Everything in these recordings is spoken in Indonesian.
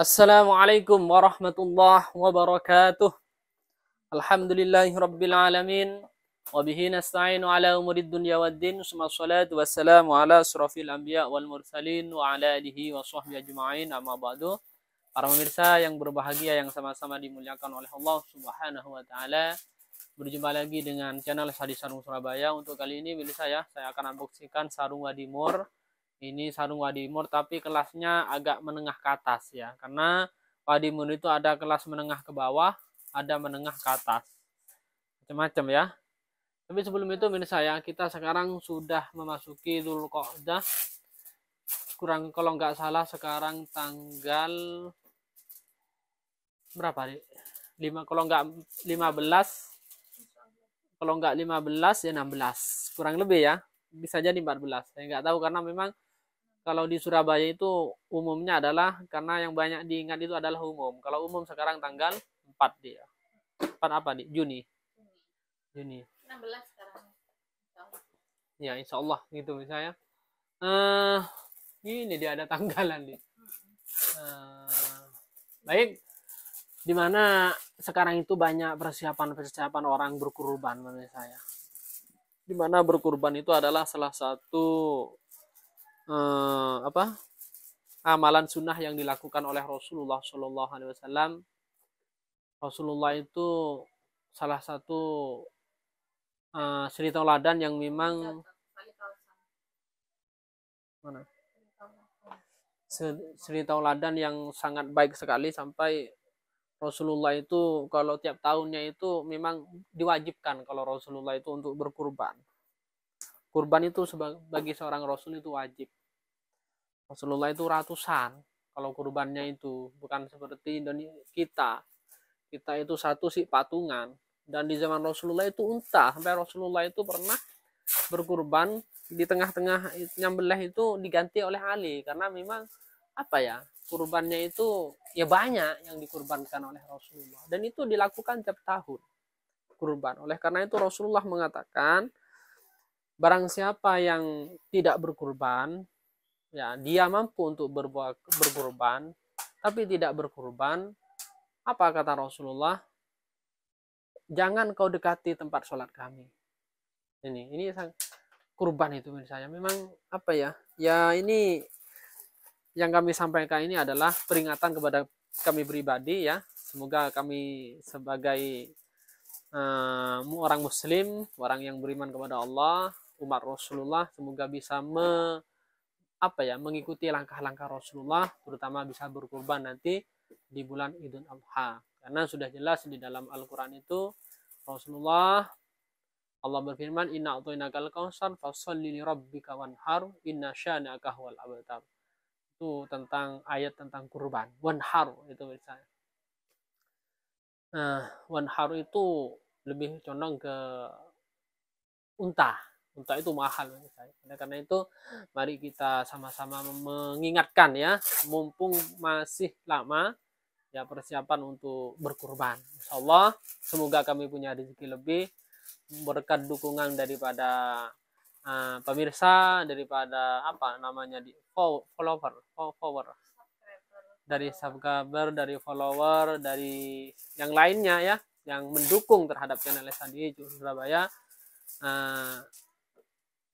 Assalamualaikum warahmatullahi wabarakatuh. Alhamdulillahi rabbil alamin. Wabihi nasta'inu ala umurid dunya waddin. salatu wassalamu ala surafil anbiya wal mursalin wa ala alihi wa sahbihi ajma'in amma ba'du. Para pemirsa yang berbahagia yang sama-sama dimuliakan oleh Allah Subhanahu wa taala. Berjumpa lagi dengan channel Sadi Sarung Surabaya. Untuk kali ini pemirsa saya, saya akan unboxingkan sarung wadimur ini sarung wadimur tapi kelasnya agak menengah ke atas ya karena wadimur itu ada kelas menengah ke bawah ada menengah ke atas macam-macam ya tapi sebelum itu menurut saya kita sekarang sudah memasuki Dhul Qodah kurang kalau nggak salah sekarang tanggal berapa nih? 5 kalau nggak 15 kalau nggak 15 ya 16 kurang lebih ya bisa jadi 14 saya nggak tahu karena memang kalau di Surabaya itu umumnya adalah karena yang banyak diingat itu adalah umum. Kalau umum sekarang tanggal 4 dia. 4 apa nih? Juni. Juni. 16 sekarang. Ya, insya Allah gitu misalnya. Uh, ini dia ada tanggalan nih. Uh, baik, Di mana sekarang itu banyak persiapan-persiapan orang berkurban menurut saya. Di mana berkurban itu adalah salah satu eh, apa amalan sunnah yang dilakukan oleh Rasulullah Shallallahu Alaihi Wasallam. Rasulullah itu salah satu cerita eh, uladan ladan yang memang mana cerita ladan yang sangat baik sekali sampai Rasulullah itu kalau tiap tahunnya itu memang diwajibkan kalau Rasulullah itu untuk berkurban. Kurban itu bagi seorang Rasul itu wajib Rasulullah itu ratusan kalau kurbannya itu bukan seperti kita kita itu satu sih patungan dan di zaman Rasulullah itu unta sampai Rasulullah itu pernah berkurban di tengah-tengah nyambelah itu diganti oleh Ali karena memang apa ya kurbannya itu ya banyak yang dikurbankan oleh Rasulullah dan itu dilakukan tiap tahun kurban oleh karena itu Rasulullah mengatakan barang siapa yang tidak berkurban ya dia mampu untuk berbuat berkorban tapi tidak berkorban apa kata Rasulullah jangan kau dekati tempat sholat kami ini ini kurban itu misalnya memang apa ya ya ini yang kami sampaikan ini adalah peringatan kepada kami pribadi ya semoga kami sebagai uh, orang muslim orang yang beriman kepada Allah umat Rasulullah semoga bisa me apa ya mengikuti langkah-langkah Rasulullah terutama bisa berkurban nanti di bulan Idul Adha karena sudah jelas di dalam Al-Qur'an itu Rasulullah Allah berfirman inna a'tainakal kausar fasholli li rabbika wanhar inna syanaka wal abtar itu tentang ayat tentang kurban wanhar itu misalnya nah wanhar itu lebih condong ke unta juta itu mahal saya. Oleh karena itu mari kita sama-sama mengingatkan ya, mumpung masih lama ya persiapan untuk berkurban. Insya Allah semoga kami punya rezeki lebih berkat dukungan daripada uh, pemirsa daripada apa namanya di follower follower dari subscriber dari follower dari yang lainnya ya yang mendukung terhadap channel Sandi Surabaya uh,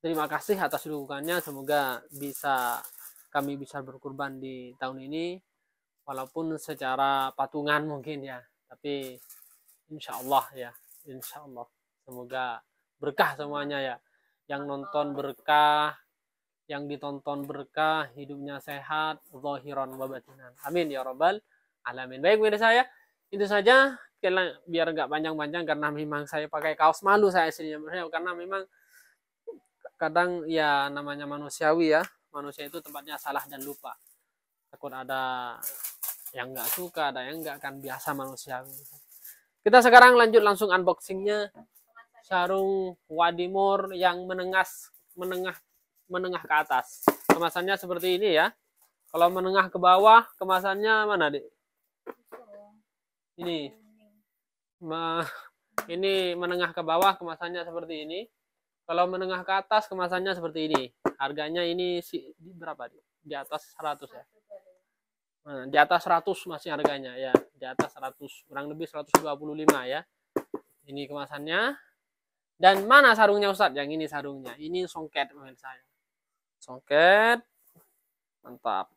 Terima kasih atas dukungannya. Semoga bisa kami bisa berkurban di tahun ini walaupun secara patungan mungkin ya. Tapi insya Allah ya, insya Allah. Semoga berkah semuanya ya. Yang nonton berkah, yang ditonton berkah, hidupnya sehat, zahiran babatinan Amin ya robbal alamin. Baik mirip saya, itu saja biar nggak panjang-panjang karena memang saya pakai kaos malu saya sini karena memang kadang ya namanya manusiawi ya manusia itu tempatnya salah dan lupa takut ada yang nggak suka ada yang nggak akan biasa manusiawi kita sekarang lanjut langsung unboxingnya sarung wadimor yang menengah menengah menengah ke atas kemasannya seperti ini ya kalau menengah ke bawah kemasannya mana di ini Ma, ini menengah ke bawah kemasannya seperti ini kalau menengah ke atas kemasannya seperti ini. Harganya ini si, di berapa? Di atas 100 ya. Nah, di atas 100 masih harganya ya. Di atas 100, kurang lebih 125 ya. Ini kemasannya. Dan mana sarungnya Ustadz? Yang ini sarungnya. Ini songket menurut saya. Songket. Mantap.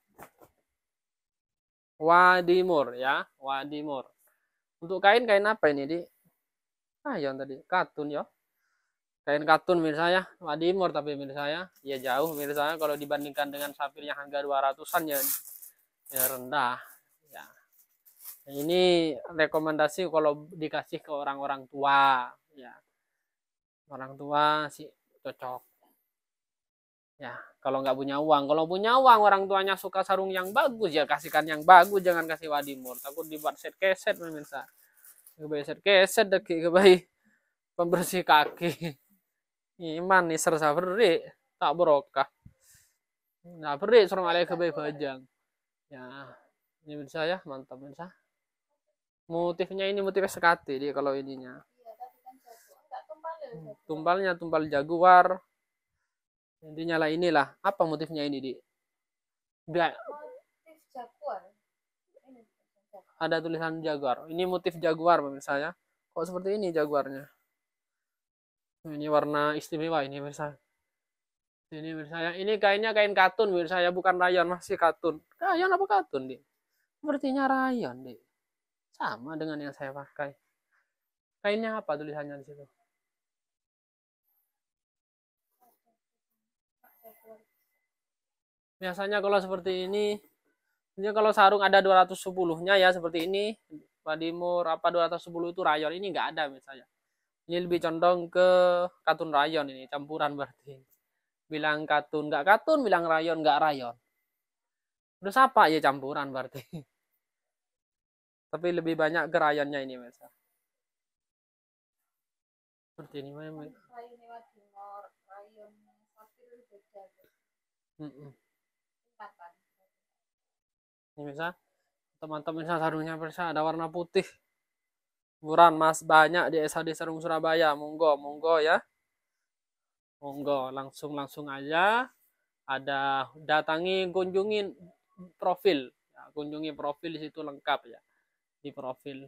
Wadimur ya, Wadimur. Untuk kain kain apa ini, Di? Ah, yang tadi katun ya kain katun mirsa ya Madimur tapi mirsa ya ya jauh mirsa ya, kalau dibandingkan dengan sapir yang harga 200an ya, ya rendah ya nah, ini rekomendasi kalau dikasih ke orang-orang tua ya orang tua sih cocok ya kalau nggak punya uang kalau punya uang orang tuanya suka sarung yang bagus ya kasihkan yang bagus jangan kasih wadimur takut dibuat set keset pemirsa set keset deki kebayi pembersih kaki iman nih serasa saberi tak berokah nah beri alai kebe bajang ya ini bisa ya mantap bisa motifnya ini motif sekati dia kalau ininya tumpalnya tumpal jaguar intinya lah inilah apa motifnya ini di biar ada tulisan jaguar ini motif jaguar misalnya kok seperti ini jaguarnya ini warna istimewa ini mirsa. ini mirsa ya ini kainnya kain katun mirsa. ya bukan rayon masih katun rayon apa katun deh sepertinya rayon deh sama dengan yang saya pakai kainnya apa tulisannya di situ biasanya kalau seperti ini ini kalau sarung ada 210 nya ya seperti ini Padimur apa 210 itu rayon ini nggak ada misalnya ini lebih condong ke katun rayon ini campuran berarti bilang katun nggak katun bilang rayon nggak rayon udah siapa ya campuran berarti tapi lebih banyak ke ini mas seperti ini mas hmm -mm. Ini bisa ya. teman-teman bisa sarungnya bisa ya. ada warna putih Murah Mas banyak di SHD Serung Surabaya. Monggo, monggo ya. Monggo, langsung langsung aja. Ada datangi kunjungi profil. Ya, kunjungi profil di situ lengkap ya. Di profil.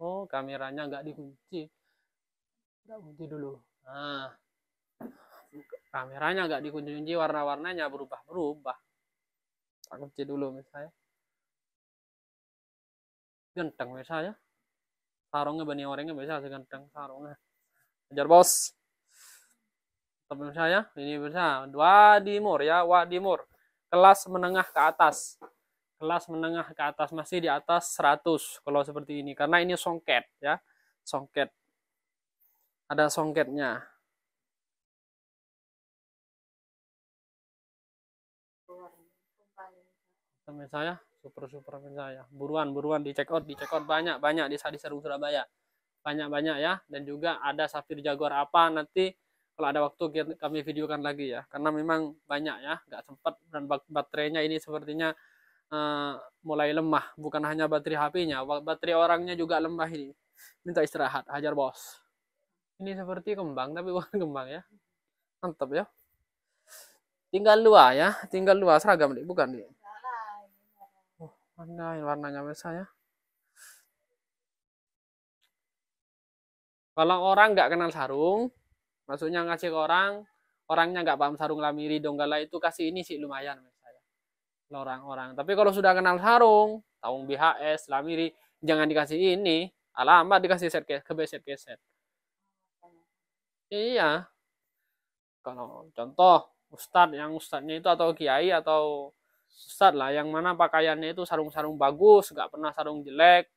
Oh, kameranya nggak dikunci. Nggak kunci dulu. Nah, kameranya nggak dikunci-kunci warna-warnanya berubah-berubah tak kunci dulu misalnya genteng misalnya sarungnya bani orangnya bisa segenteng sarungnya ajar bos tapi misalnya ini bisa dua dimur ya wa dimur kelas menengah ke atas kelas menengah ke atas masih di atas 100 kalau seperti ini karena ini songket ya songket ada songketnya teman saya super super teman saya buruan buruan di check out di check out banyak banyak di Sadi Serung Surabaya banyak banyak ya dan juga ada Safir Jaguar apa nanti kalau ada waktu kami videokan lagi ya karena memang banyak ya nggak sempat dan baterainya ini sepertinya uh, mulai lemah bukan hanya baterai HP-nya baterai orangnya juga lemah ini minta istirahat hajar bos ini seperti kembang tapi bukan kembang ya mantap ya tinggal dua ya tinggal dua seragam deh bukan deh yang warnanya biasanya kalau orang nggak kenal sarung maksudnya ngasih ke orang orangnya nggak paham sarung lamiri donggala itu kasih ini sih lumayan misalnya orang-orang tapi kalau sudah kenal sarung tahu BHS lamiri jangan dikasih ini alamat dikasih set ke kebeset keset iya kalau contoh Ustad yang ustadznya itu atau kiai atau Ustadz lah yang mana pakaiannya itu sarung-sarung bagus nggak pernah sarung jelek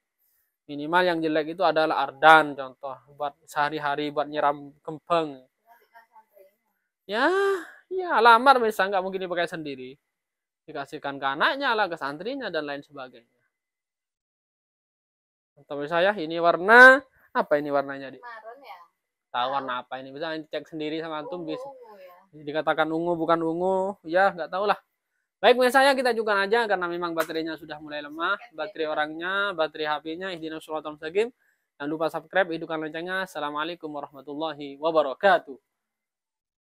minimal yang jelek itu adalah ardan contoh buat sehari-hari buat nyiram kempeng ya ya lamar misalnya nggak mungkin dipakai sendiri dikasihkan ke anaknya lah ke santrinya dan lain sebagainya contoh misalnya ya, ini warna apa ini warnanya di ya? tahu warna apa ini bisa cek sendiri sama antum bisa ya. dikatakan ungu bukan ungu ya nggak tahu lah Baik misalnya saya kita juga aja karena memang baterainya sudah mulai lemah, baterai orangnya, baterai HP-nya, ihdinas shiratal mustaqim. Jangan lupa subscribe, hidupkan loncengnya. Assalamualaikum warahmatullahi wabarakatuh.